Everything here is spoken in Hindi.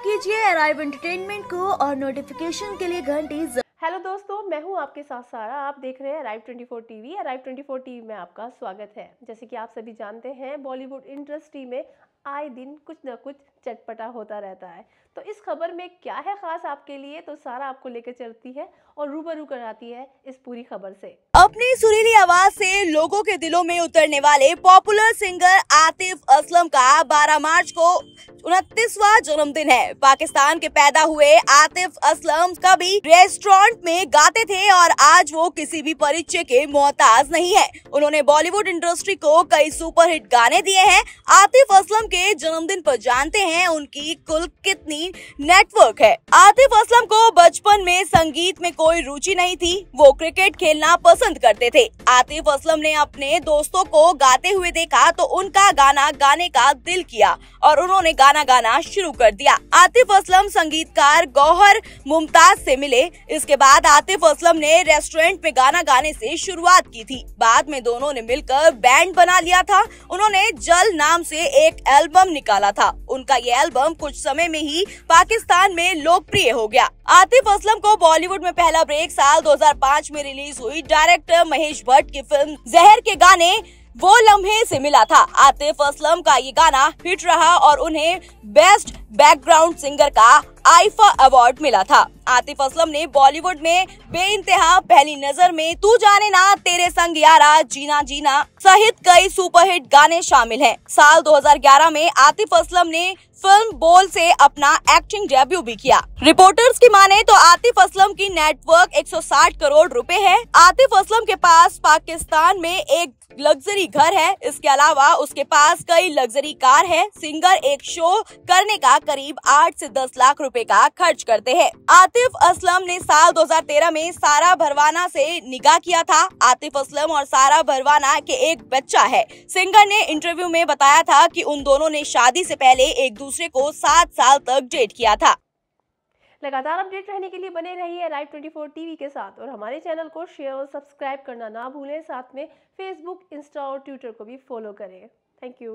कीजिए अराइव एंटरटेनमेंट को और नोटिफिकेशन के लिए घंटी हेलो दोस्तों मैं हूं आपके साथ सारा आप देख रहे हैं अराइव 24 टीवी अराइव 24 टीवी में आपका स्वागत है जैसे कि आप सभी जानते हैं बॉलीवुड इंडस्ट्री में आए दिन कुछ ना कुछ चटपटा होता रहता है तो इस खबर में क्या है खास आपके लिए तो सारा आपको लेकर चलती है और रूबरू कराती है इस पूरी खबर से अपनी सुरीली आवाज से लोगों के दिलों में उतरने वाले पॉपुलर सिंगर आतिफ असलम का 12 मार्च को उनतीसवा जन्मदिन है पाकिस्तान के पैदा हुए आतिफ असलम कभी रेस्टोरेंट में गाते थे और आज वो किसी भी परिचय के मोहताज नहीं है उन्होंने बॉलीवुड इंडस्ट्री को कई सुपरहिट गाने दिए हैं आतिफ असलम के जन्मदिन पर जानते हैं उनकी कुल कितनी नेटवर्क है आतिफ असलम को बचपन में संगीत में कोई रुचि नहीं थी वो क्रिकेट खेलना पसंद करते थे आतिफ असलम ने अपने दोस्तों को गाते हुए देखा तो उनका गाना गाने का दिल किया और उन्होंने गाना गाना शुरू कर दिया आतिफ असलम संगीतकार गौहर मुमताज से मिले इसके बाद आतिफ असलम ने रेस्टोरेंट में गाना गाने से शुरुआत की थी बाद में दोनों ने मिलकर बैंड बना लिया था उन्होंने जल नाम से एक एल एल्बम निकाला था उनका ये एल्बम कुछ समय में ही पाकिस्तान में लोकप्रिय हो गया आतिफ असलम को बॉलीवुड में पहला ब्रेक साल 2005 में रिलीज हुई डायरेक्टर महेश भट्ट की फिल्म जहर के गाने वो लम्हे से मिला था आतिफ असलम का ये गाना हिट रहा और उन्हें बेस्ट बैकग्राउंड सिंगर का आईफा अवार्ड मिला था आतिफ असलम ने बॉलीवुड में बेइंतहा पहली नजर में तू जाने ना तेरे संग यारा जीना जीना सहित कई सुपरहिट गाने शामिल हैं। साल 2011 में आतिफ असलम ने फिल्म बोल से अपना एक्टिंग डेब्यू भी किया रिपोर्टर्स की माने तो आतिफ असलम की नेटवर्क 160 करोड़ रुपए है आतिफ असलम के पास पाकिस्तान में एक लग्जरी घर है इसके अलावा उसके पास कई लग्जरी कार है सिंगर एक शो करने का करीब आठ से दस लाख रुपए का खर्च करते हैं आतिफ असलम ने साल 2013 में सारा भरवाना से निगाह किया था आतिफ असलम और सारा भरवाना के एक बच्चा है सिंगर ने इंटरव्यू में बताया था कि उन दोनों ने शादी से पहले एक दूसरे को सात साल तक डेट किया था लगातार अपडेट रहने के लिए बने रहिए लाइव 24 टीवी के साथ और हमारे चैनल को शेयर और सब्सक्राइब करना ना भूलें साथ में फेसबुक इंस्टा और ट्विटर को भी फॉलो करें थैंक यू